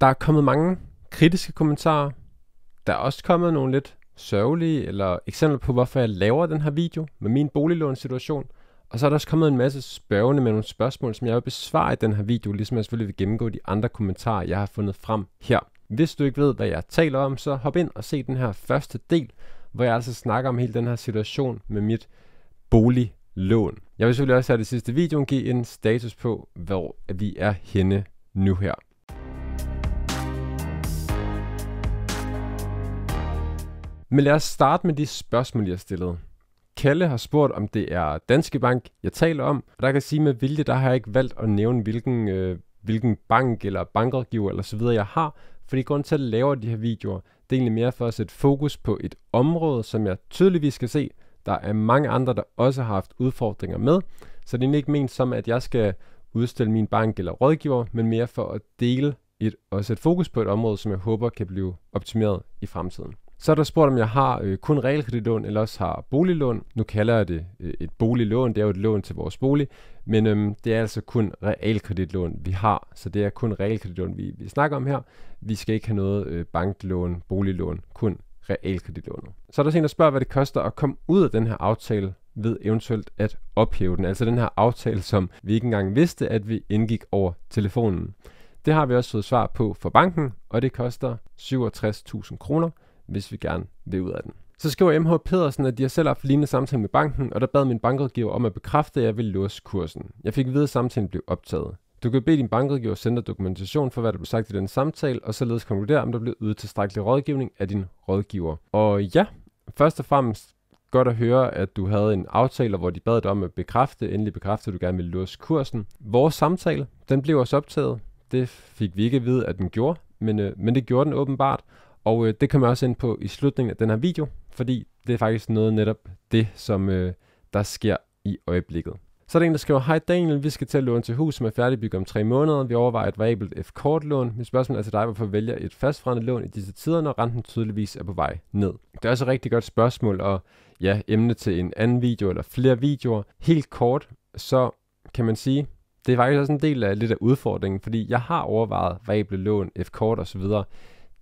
Der er kommet mange kritiske kommentarer. Der er også kommet nogle lidt sørgelige eller eksempler på, hvorfor jeg laver den her video med min boliglånssituation. Og så er der også kommet en masse spørgende med nogle spørgsmål, som jeg vil besvare i den her video, ligesom jeg selvfølgelig vil gennemgå de andre kommentarer, jeg har fundet frem her. Hvis du ikke ved, hvad jeg taler om, så hop ind og se den her første del, hvor jeg altså snakker om hele den her situation med mit boliglån. Jeg vil selvfølgelig også her det sidste videoen give en status på, hvor vi er henne nu her. Men lad os starte med de spørgsmål, jeg har stillet. Kalle har spurgt, om det er Danske Bank, jeg taler om. Og der kan jeg sige med vilje, der har jeg ikke valgt at nævne, hvilken, øh, hvilken bank eller bankrådgiver eller så videre jeg har. Fordi grunden til, at jeg laver de her videoer, det er egentlig mere for at sætte fokus på et område, som jeg tydeligvis kan se, der er mange andre, der også har haft udfordringer med. Så det er ikke ment som, at jeg skal udstille min bank eller rådgiver, men mere for at dele et, og sætte fokus på et område, som jeg håber kan blive optimeret i fremtiden. Så er der spurgt, om jeg har øh, kun realkreditlån, eller også har boliglån. Nu kalder jeg det øh, et boliglån, det er jo et lån til vores bolig, men øhm, det er altså kun realkreditlån, vi har. Så det er kun realkreditlån, vi, vi snakker om her. Vi skal ikke have noget øh, banklån, boliglån, kun realkreditlån. Så er der en, der spørger, hvad det koster at komme ud af den her aftale ved eventuelt at ophæve den. Altså den her aftale, som vi ikke engang vidste, at vi indgik over telefonen. Det har vi også fået svar på fra banken, og det koster 67.000 kroner hvis vi gerne vil ud af den. Så skriver MH Pedersen, at de har selv haft lignende samtale med banken, og der bad min bankrådgiver om at bekræfte, at jeg ville låse kursen. Jeg fik at vide, at samtalen blev optaget. Du kan bede din bankrådgiver sende dig dokumentation for, hvad der blev sagt i den samtale, og således konkludere, om der blev ydet tilstrækkelig rådgivning af din rådgiver. Og ja, først og fremmest godt at høre, at du havde en aftale, hvor de bad dig om at bekræfte, endelig bekræfte, at du gerne ville låse kursen. Vores samtale, den blev også optaget. Det fik vi ikke at vide, at den gjorde, men, øh, men det gjorde den åbenbart. Og øh, det kan man også ind på i slutningen af den her video, fordi det er faktisk noget netop det, som øh, der sker i øjeblikket. Så er der en, der skriver, Hej Daniel, vi skal til at låne til hus, som er færdigbygget om tre måneder. Vi overvejer et variabelt F-kortlån. Mit spørgsmål er til dig, hvorfor vælger et fastforrentet lån i disse tider, når renten tydeligvis er på vej ned? Det er også et rigtig godt spørgsmål, og ja, emne til en anden video eller flere videoer. Helt kort, så kan man sige, det er faktisk også en del af lidt af udfordringen, fordi jeg har overvejet variable lån, F-kort osv.,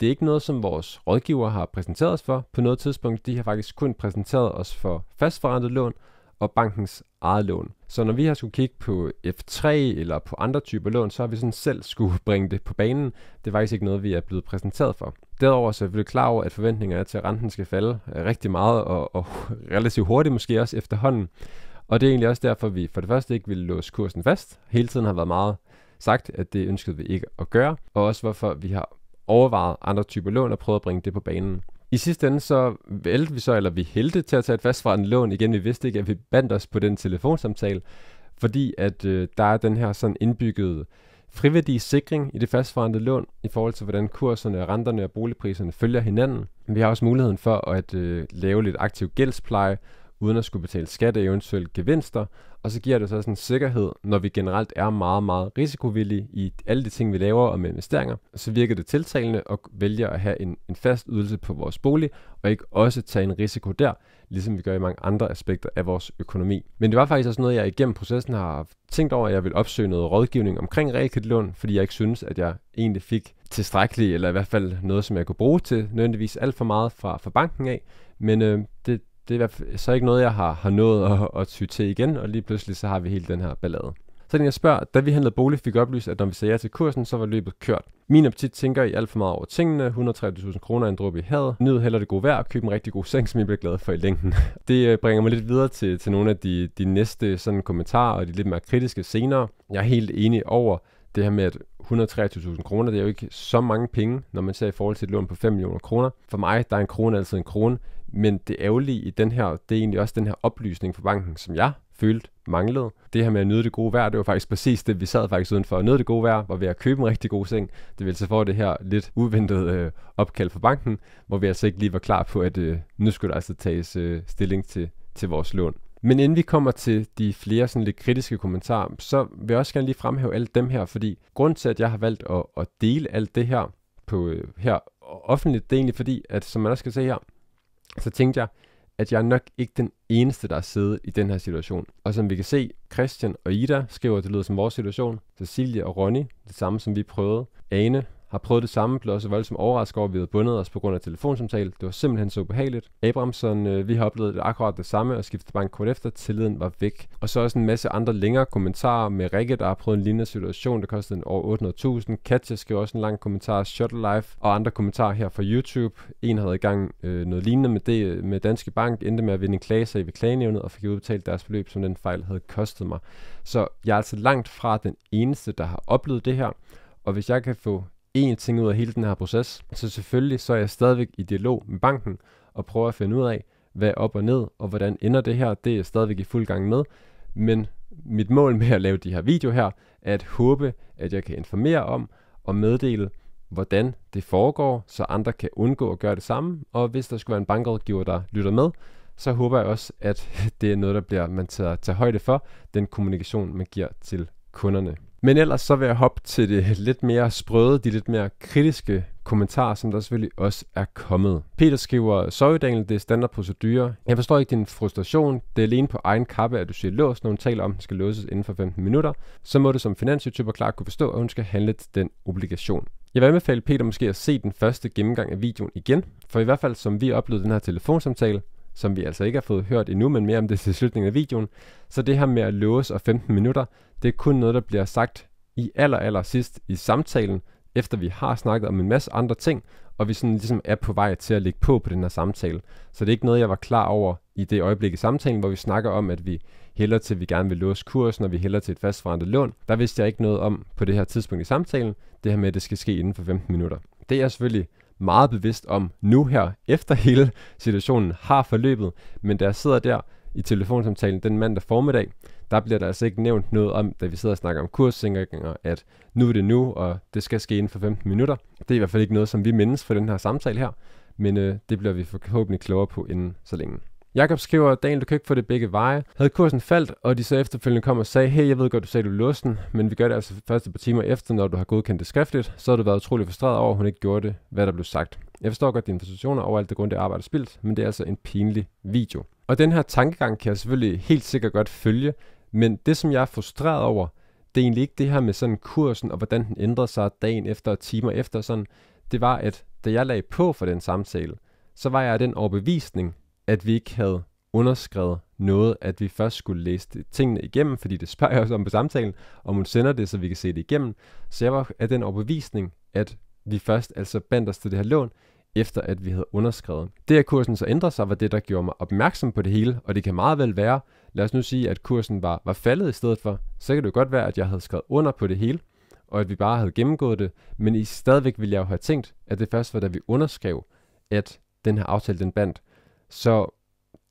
det er ikke noget, som vores rådgiver har præsenteret os for på noget tidspunkt. De har faktisk kun præsenteret os for fastforrentet lån og bankens eget lån. Så når vi har skulle kigge på F3 eller på andre typer lån, så har vi sådan selv skulle bringe det på banen. Det er faktisk ikke noget, vi er blevet præsenteret for. Derover så er vi klar over, at forventningerne er til, at renten skal falde øh, rigtig meget og, og relativt hurtigt måske også efterhånden. Og det er egentlig også derfor, at vi for det første ikke ville låse kursen fast. Hele tiden har været meget sagt, at det ønskede vi ikke at gøre, og også hvorfor vi har overvejet andre typer lån og prøvet at bringe det på banen. I sidste ende så valgte vi så, eller vi heldte til at tage et fastforrentet lån igen. Vi vidste ikke, at vi bandt os på den telefonsamtale, fordi at øh, der er den her sådan indbyggede friværdig sikring i det fastforrentede lån i forhold til, hvordan kurserne, renterne og boligpriserne følger hinanden. Vi har også muligheden for at øh, lave lidt aktiv gældspleje, uden at skulle betale skat af eventuelle gevinster, og så giver det så sådan en sikkerhed, når vi generelt er meget, meget risikovillige i alle de ting, vi laver og med investeringer, så virker det tiltalende at vælge at have en, en fast ydelse på vores bolig, og ikke også tage en risiko der, ligesom vi gør i mange andre aspekter af vores økonomi. Men det var faktisk også noget, jeg igennem processen har tænkt over, at jeg vil opsøge noget rådgivning omkring realkreditlån, fordi jeg ikke synes, at jeg egentlig fik tilstrækkeligt, eller i hvert fald noget, som jeg kunne bruge til nødvendigvis alt for meget fra, fra banken af, men øh, det, det er så ikke noget, jeg har, har nået at, at ty til igen, og lige pludselig så har vi hele den her ballade. Så den jeg spørger, da vi handlede bolig, fik oplyst, at når vi sagde ja til kursen, så var løbet kørt. Min appetit tænker i alt for meget over tingene. 130.000 kroner en dråbe i havet. Nyd heller det gode vejr og køb en rigtig god seng, som jeg bliver glad for i længden. Det øh, bringer mig lidt videre til, til nogle af de, de næste sådan kommentarer og de lidt mere kritiske senere. Jeg er helt enig over det her med, at 123.000 kroner, det er jo ikke så mange penge, når man ser i forhold til et lån på 5 millioner kroner. For mig, der er en krone altid en krone. Men det ærgerlige i den her, det er egentlig også den her oplysning for banken, som jeg følte manglede. Det her med at nyde det gode vejr, det var faktisk præcis det, vi sad faktisk udenfor. At nyde det gode vejr, var ved at købe en rigtig god seng. Det ville så få det her lidt uventede øh, opkald fra banken, hvor vi altså ikke lige var klar på, at øh, nu skulle der altså tages øh, stilling til, til vores lån. Men inden vi kommer til de flere sådan lidt kritiske kommentarer, så vil jeg også gerne lige fremhæve alle dem her, fordi grund til, at jeg har valgt at, at dele alt det her, på, øh, her offentligt, det er egentlig fordi, at som man også kan se her, så tænkte jeg, at jeg er nok ikke den eneste, der har siddet i den her situation. Og som vi kan se, Christian og Ida skriver, at det lyder som vores situation. Cecilie og Ronny, det samme som vi prøvede. Ane har prøvet det samme, blev også voldsomt overrasket over, at vi havde bundet os på grund af telefonsamtale. Det var simpelthen så ubehageligt. Abramson, øh, vi har oplevet det akkurat det samme og skiftede bank kort efter. Tilliden var væk. Og så også en masse andre længere kommentarer med Rikke, der har prøvet en lignende situation, der kostede en over 800.000. Katja skrev også en lang kommentar, Shuttle Life og andre kommentarer her fra YouTube. En havde i gang øh, noget lignende med, det, øh, med Danske Bank, endte med at vinde en klagesag ved klagenævnet og fik udbetalt deres beløb, som den fejl havde kostet mig. Så jeg er altså langt fra den eneste, der har oplevet det her. Og hvis jeg kan få én ting ud af hele den her proces. Så selvfølgelig så er jeg stadigvæk i dialog med banken og prøver at finde ud af, hvad er op og ned, og hvordan ender det her. Det er jeg stadigvæk i fuld gang med. Men mit mål med at lave de her video her, er at håbe, at jeg kan informere om og meddele, hvordan det foregår, så andre kan undgå at gøre det samme. Og hvis der skulle være en bankrådgiver, der lytter med, så håber jeg også, at det er noget, der bliver man tager, tager højde for, den kommunikation, man giver til kunderne. Men ellers så vil jeg hoppe til det lidt mere sprøde, de lidt mere kritiske kommentarer, som der selvfølgelig også er kommet. Peter skriver, Sorry Daniel, det er standardprocedurer. Jeg forstår ikke din frustration. Det er alene på egen kappe, at du siger lås, når hun taler om, at den skal låses inden for 15 minutter. Så må du som finansYouTuber klart kunne forstå, at hun skal handle til den obligation. Jeg vil anbefale Peter måske at se den første gennemgang af videoen igen, for i hvert fald som vi oplevede den her telefonsamtale, som vi altså ikke har fået hørt endnu, men mere om det til slutningen af videoen. Så det her med at låse og 15 minutter, det er kun noget, der bliver sagt i aller, aller sidst i samtalen, efter vi har snakket om en masse andre ting, og vi sådan ligesom er på vej til at lægge på på den her samtale. Så det er ikke noget, jeg var klar over i det øjeblik i samtalen, hvor vi snakker om, at vi hælder til, at vi gerne vil låse kursen, og vi hælder til et fastforrentet lån. Der vidste jeg ikke noget om på det her tidspunkt i samtalen, det her med, at det skal ske inden for 15 minutter. Det er selvfølgelig meget bevidst om nu her, efter hele situationen har forløbet, men da jeg sidder der i telefonsamtalen den mandag formiddag, der bliver der altså ikke nævnt noget om, da vi sidder og snakker om kurssænkninger, at nu er det nu, og det skal ske inden for 15 minutter. Det er i hvert fald ikke noget, som vi mindes for den her samtale her, men øh, det bliver vi forhåbentlig klogere på inden så længe. Jakob skriver, Daniel, du kan ikke få det begge veje. Havde kursen faldt, og de så efterfølgende kom og sagde, hey, jeg ved godt, du sagde, du den, men vi gør det altså første par timer efter, når du har godkendt det skriftligt, så har du været utrolig frustreret over, at hun ikke gjorde det, hvad der blev sagt. Jeg forstår godt dine frustrationer over alt det grundige arbejde spildt, men det er altså en pinlig video. Og den her tankegang kan jeg selvfølgelig helt sikkert godt følge, men det, som jeg er frustreret over, det er egentlig ikke det her med sådan kursen, og hvordan den ændrede sig dagen efter og timer efter sådan. Det var, at da jeg lagde på for den samtale, så var jeg af den overbevisning, at vi ikke havde underskrevet noget, at vi først skulle læse det, tingene igennem, fordi det spørger jeg også om på samtalen, om hun sender det, så vi kan se det igennem. Så jeg var af den overbevisning, at vi først altså bandt os til det her lån, efter at vi havde underskrevet. Det, at kursen så ændrede sig, var det, der gjorde mig opmærksom på det hele, og det kan meget vel være, lad os nu sige, at kursen var, var faldet i stedet for, så kan det jo godt være, at jeg havde skrevet under på det hele, og at vi bare havde gennemgået det, men i stadigvæk ville jeg jo have tænkt, at det først var, da vi underskrev, at den her aftale, den bandt. Så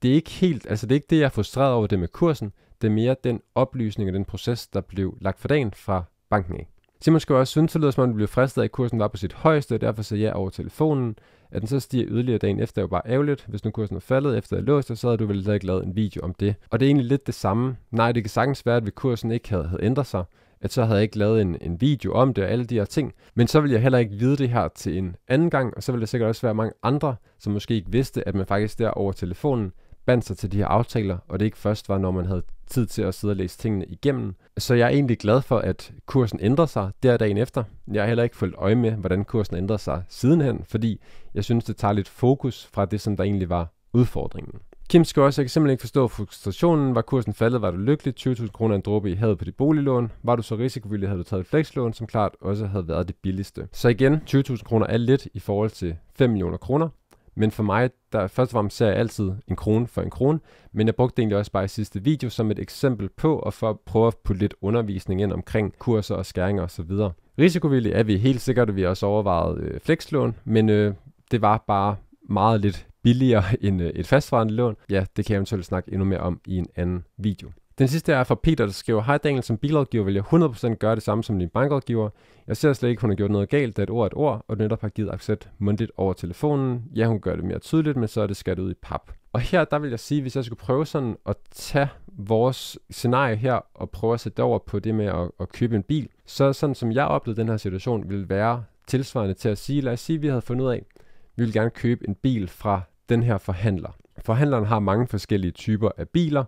det er ikke helt, altså det er ikke det, jeg er frustreret over det med kursen, det er mere den oplysning og den proces, der blev lagt for dagen fra banken af. Simon skal også synes, at lyder som om, blev fristet af, at kursen var på sit højeste, og derfor sagde jeg over telefonen. At den så stiger yderligere dagen efter, er jo bare ærgerligt. Hvis nu kursen er faldet efter at låst, så havde du vel ikke lavet en video om det. Og det er egentlig lidt det samme. Nej, det kan sagtens være, at kursen ikke havde, havde ændret sig, at så havde jeg ikke lavet en, en video om det og alle de her ting. Men så ville jeg heller ikke vide det her til en anden gang, og så ville der sikkert også være mange andre, som måske ikke vidste, at man faktisk der over telefonen bandt sig til de her aftaler, og det ikke først var, når man havde tid til at sidde og læse tingene igennem. Så jeg er egentlig glad for, at kursen ændrer sig der dagen efter. Jeg har heller ikke fulgt øje med, hvordan kursen ændrer sig sidenhen, fordi jeg synes, det tager lidt fokus fra det, som der egentlig var udfordringen. Kim skriver også, jeg kan simpelthen ikke forstå frustrationen. Var kursen faldet, var du lykkelig. 20.000 kroner en dråbe i havet på dit boliglån. Var du så risikovillig, havde du taget et flekslån, som klart også havde været det billigste. Så igen, 20.000 kroner er lidt i forhold til 5 millioner kroner. Men for mig, der først og fremmest ser jeg altid en krone for en krone, men jeg brugte det egentlig også bare i sidste video som et eksempel på, og for at prøve at putte lidt undervisning ind omkring kurser og skæringer osv. Risikovillig er vi helt sikkert, at vi også overvejet øh, flekslån, men øh, det var bare meget lidt billigere end øh, et fastvarende lån? Ja, det kan jeg eventuelt snakke endnu mere om i en anden video. Den sidste er fra Peter, der skriver, Hej Daniel, som bilrådgiver vil jeg 100% gøre det samme som din bankrådgiver. Jeg ser slet ikke, hun har gjort noget galt, da et ord er et ord, og du netop har givet accept mundtligt over telefonen. Ja, hun gør det mere tydeligt, men så er det skat ud i pap. Og her, der vil jeg sige, hvis jeg skulle prøve sådan at tage vores scenarie her og prøve at sætte over på det med at, at købe en bil, så sådan som jeg oplevede den her situation, ville være tilsvarende til at sige, lad os sige, at vi havde fundet ud af, at vi ville gerne købe en bil fra den her forhandler. Forhandleren har mange forskellige typer af biler.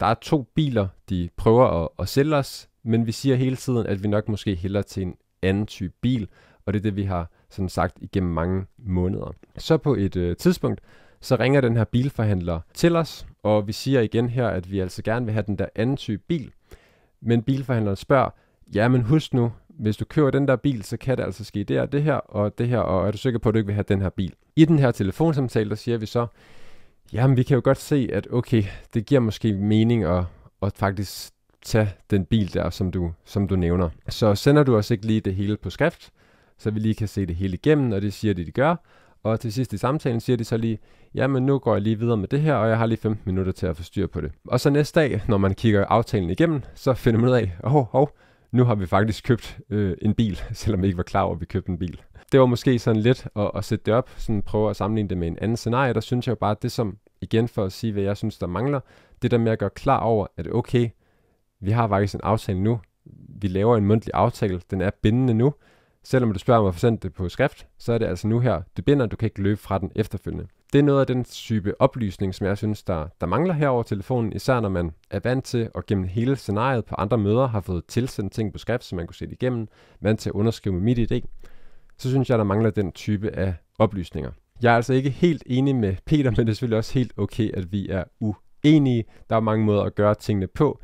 Der er to biler, de prøver at, at sælge os, men vi siger hele tiden, at vi nok måske hælder til en anden type bil, og det er det, vi har sådan sagt igennem mange måneder. Så på et øh, tidspunkt, så ringer den her bilforhandler til os, og vi siger igen her, at vi altså gerne vil have den der anden type bil. Men bilforhandleren spørger, ja, men husk nu, hvis du kører den der bil, så kan det altså ske det her, det her, og det her, og er du sikker på, at du ikke vil have den her bil? I den her telefonsamtale, der siger vi så, jamen vi kan jo godt se, at okay, det giver måske mening at, at faktisk tage den bil der, som du, som du nævner. Så sender du os ikke lige det hele på skrift, så vi lige kan se det hele igennem, og det siger de, de gør. Og til sidst i samtalen siger de så lige, jamen nu går jeg lige videre med det her, og jeg har lige 15 minutter til at få styr på det. Og så næste dag, når man kigger aftalen igennem, så finder man ud af, åh, oh, oh, nu har vi faktisk købt øh, en bil, selvom vi ikke var klar over, at vi købte en bil. Det var måske sådan lidt at, at sætte det op, sådan prøve at sammenligne det med en anden scenarie. Der synes jeg jo bare, at det som, igen for at sige, hvad jeg synes, der mangler, det der med at gøre klar over, at okay, vi har faktisk en aftale nu, vi laver en mundtlig aftale, den er bindende nu, selvom du spørger mig at forsende det på skrift, så er det altså nu her, Det binder, du kan ikke løbe fra den efterfølgende det er noget af den type oplysning, som jeg synes, der, der mangler her over telefonen, især når man er vant til, at gennem hele scenariet på andre møder har fået tilsendt ting på skrift, som man kunne se igennem, vant til at underskrive med mit idé, så synes jeg, der mangler den type af oplysninger. Jeg er altså ikke helt enig med Peter, men det er selvfølgelig også helt okay, at vi er uenige. Der er mange måder at gøre tingene på.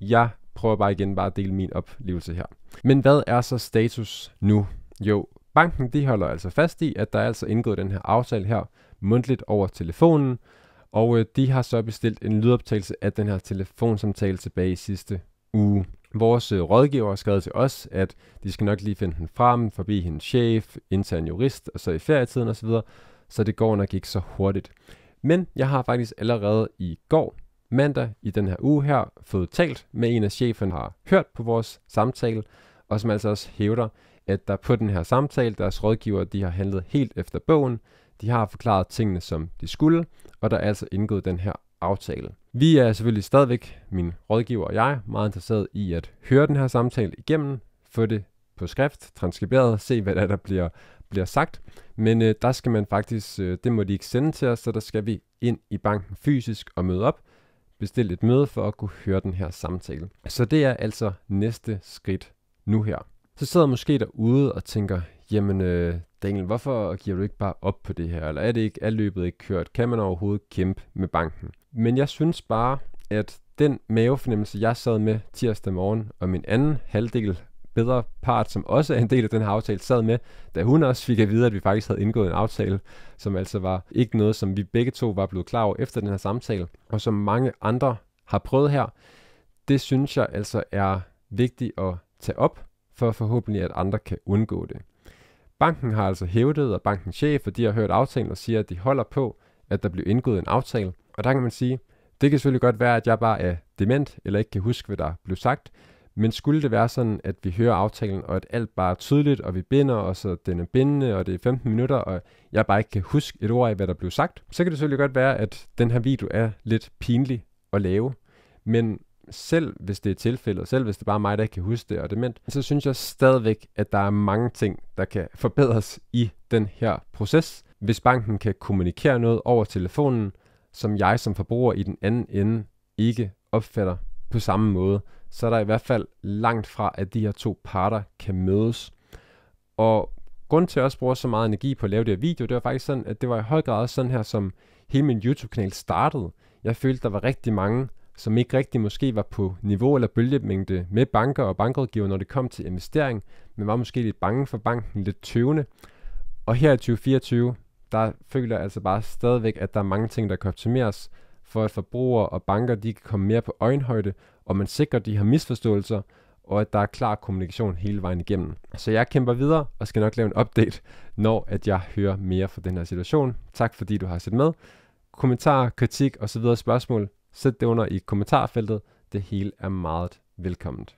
Jeg prøver bare igen bare at dele min oplevelse her. Men hvad er så status nu? Jo, banken de holder altså fast i, at der er altså indgået den her aftale her, mundtligt over telefonen, og øh, de har så bestilt en lydoptagelse af den her telefonsamtale tilbage i sidste uge. Vores øh, rådgiver har skrevet til os, at de skal nok lige finde den frem, forbi hendes chef, intern jurist og så i ferietiden osv., så det går nok ikke så hurtigt. Men jeg har faktisk allerede i går, mandag i den her uge her, fået talt med en af chefen, har hørt på vores samtale, og som altså også hævder, at der på den her samtale, deres rådgiver, de har handlet helt efter bogen, de har forklaret tingene, som de skulle, og der er altså indgået den her aftale. Vi er selvfølgelig stadigvæk, min rådgiver og jeg, meget interesseret i at høre den her samtale igennem, få det på skrift, transkriberet, se hvad der, der bliver, bliver sagt. Men øh, der skal man faktisk, øh, det må de ikke sende til os, så der skal vi ind i banken fysisk og møde op, bestille et møde for at kunne høre den her samtale. Så det er altså næste skridt nu her. Så sidder måske derude og tænker, jamen øh, Daniel, hvorfor giver du ikke bare op på det her? Eller er, det ikke, er løbet ikke kørt? Kan man overhovedet kæmpe med banken? Men jeg synes bare, at den mavefornemmelse, jeg sad med tirsdag morgen, og min anden halvdel bedre part, som også er en del af den her aftale, sad med, da hun også fik at vide, at vi faktisk havde indgået en aftale, som altså var ikke noget, som vi begge to var blevet klar over efter den her samtale, og som mange andre har prøvet her. Det synes jeg altså er vigtigt at tage op, for forhåbentlig at andre kan undgå det. Banken har altså hævdet, og bankens chef og de har hørt aftalen og siger, at de holder på, at der blev indgået en aftale. Og der kan man sige, det kan selvfølgelig godt være, at jeg bare er dement, eller ikke kan huske, hvad der blev sagt, men skulle det være sådan, at vi hører aftalen, og at alt bare er tydeligt, og vi binder os, og den er bindende, og det er 15 minutter, og jeg bare ikke kan huske et ord af, hvad der blev sagt, så kan det selvfølgelig godt være, at den her video er lidt pinlig at lave. Men selv hvis det er tilfældet, selv hvis det bare mig, der ikke kan huske det og dement, så synes jeg stadigvæk, at der er mange ting, der kan forbedres i den her proces. Hvis banken kan kommunikere noget over telefonen, som jeg som forbruger i den anden ende ikke opfatter på samme måde, så er der i hvert fald langt fra, at de her to parter kan mødes. Og grund til, at jeg også bruger så meget energi på at lave det her video, det var faktisk sådan, at det var i høj grad sådan her, som hele min YouTube-kanal startede. Jeg følte, der var rigtig mange som ikke rigtig måske var på niveau eller bølgemængde med banker og bankrådgiver, når det kom til investering, men var måske lidt bange for banken, lidt tøvende. Og her i 2024, der føler jeg altså bare stadigvæk, at der er mange ting, der kan optimeres, for at forbrugere og banker de kan komme mere på øjenhøjde, og man sikrer, at de har misforståelser, og at der er klar kommunikation hele vejen igennem. Så jeg kæmper videre og skal nok lave en update, når at jeg hører mere fra den her situation. Tak fordi du har set med. Kommentarer, kritik og så videre spørgsmål, Sæt det under i kommentarfeltet. Det hele er meget velkomment.